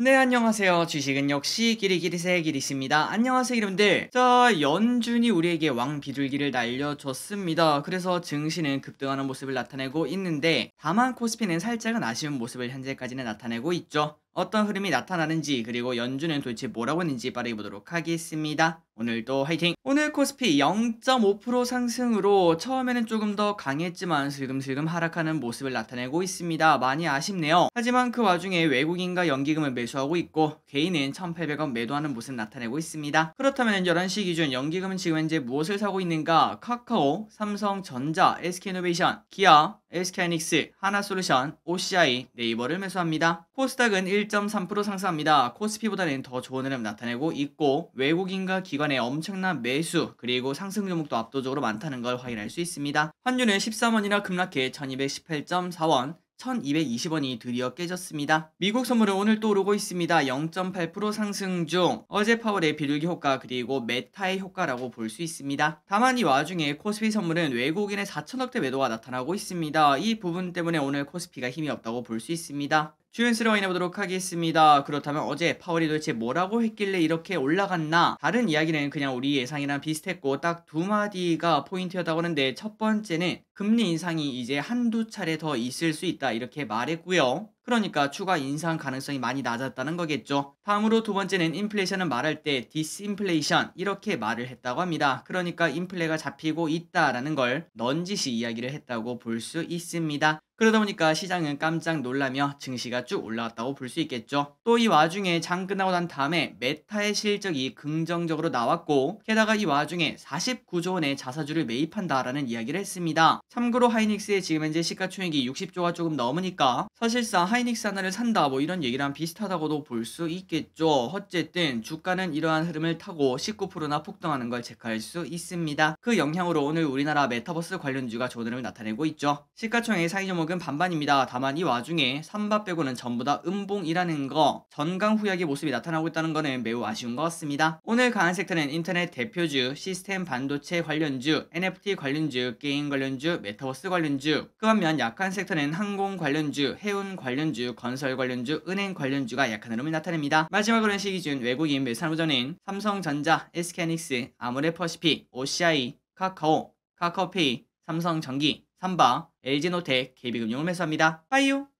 네 안녕하세요 주식은 역시 길이 길이새길이십니다 안녕하세요 여러분들 자 연준이 우리에게 왕 비둘기를 날려줬습니다 그래서 증시는 급등하는 모습을 나타내고 있는데 다만 코스피는 살짝은 아쉬운 모습을 현재까지는 나타내고 있죠 어떤 흐름이 나타나는지 그리고 연준은 도대체 뭐라고 했는지 빠르게 보도록 하겠습니다. 오늘도 화이팅! 오늘 코스피 0.5% 상승으로 처음에는 조금 더 강했지만 슬금슬금 하락하는 모습을 나타내고 있습니다. 많이 아쉽네요. 하지만 그 와중에 외국인과 연기금을 매수하고 있고 개인은 1,800원 매도하는 모습 나타내고 있습니다. 그렇다면 11시 기준 연기금은 지금 현재 무엇을 사고 있는가? 카카오, 삼성전자, SK이노베이션, 기아, SK이닉스, 하나솔루션, OCI, 네이버를 매수합니다. 코스닥은 1.3% 상승합니다. 코스피보다는 더 좋은 흐름 나타내고 있고 외국인과 기관의 엄청난 매수 그리고 상승 종목도 압도적으로 많다는 걸 확인할 수 있습니다. 환율은 13원이나 급락해 1218.4원, 1220원이 드디어 깨졌습니다. 미국 선물은 오늘 또 오르고 있습니다. 0.8% 상승 중 어제 파월의 비둘기 효과 그리고 메타의 효과라고 볼 수 있습니다. 다만 이 와중에 코스피 선물은 외국인의 4천억대 매도가 나타나고 있습니다. 이 부분 때문에 오늘 코스피가 힘이 없다고 볼 수 있습니다. 주연스러 워인해보도록 하겠습니다. 그렇다면 어제 파월이 도대체 뭐라고 했길래 이렇게 올라갔나? 다른 이야기는 그냥 우리 예상이랑 비슷했고 딱 두 마디가 포인트였다고 하는데 네, 첫 번째는 금리 인상이 이제 한두 차례 더 있을 수 있다 이렇게 말했고요. 그러니까 추가 인상 가능성이 많이 낮았다는 거겠죠. 다음으로 두 번째는 인플레이션은 말할 때 디스인플레이션 이렇게 말을 했다고 합니다. 그러니까 인플레가 잡히고 있다라는 걸 넌지시 이야기를 했다고 볼 수 있습니다. 그러다 보니까 시장은 깜짝 놀라며 증시가 쭉 올라왔다고 볼 수 있겠죠. 또 이 와중에 장 끝나고 난 다음에 메타의 실적이 긍정적으로 나왔고 게다가 이 와중에 49조 원의 자사주를 매입한다라는 이야기를 했습니다. 참고로 하이닉스의 지금 현재 시가총액이 60조가 조금 넘으니까 사실상 하이닉스 하나를 산다 뭐 이런 얘기랑 비슷하다고도 볼 수 있겠죠. 어쨌든 주가는 이러한 흐름을 타고 19%나 폭등하는 걸 체크할 수 있습니다. 그 영향으로 오늘 우리나라 메타버스 관련주가 조름을 나타내고 있죠. 시가총액 상위 종목 가격은 반반입니다. 다만 이 와중에 삼바 빼고는 전부 다 음봉이라는 거 전강 후약의 모습이 나타나고 있다는 거는 매우 아쉬운 것 같습니다. 오늘 강한 섹터는 인터넷 대표주, 시스템 반도체 관련주, NFT 관련주, 게임 관련주, 메타버스 관련주 그 반면 약한 섹터는 항공 관련주, 해운 관련주, 건설 관련주, 은행 관련주가 약한 흐름을 나타냅니다. 마지막으로는 시기준 외국인 매산한부전인 삼성전자, SK닉스, 아모레퍼시픽, OCI, 카카오, 카카오페이, 삼성전기, 삼바, LG노텍, KB금융을 매수합니다. 빠이요.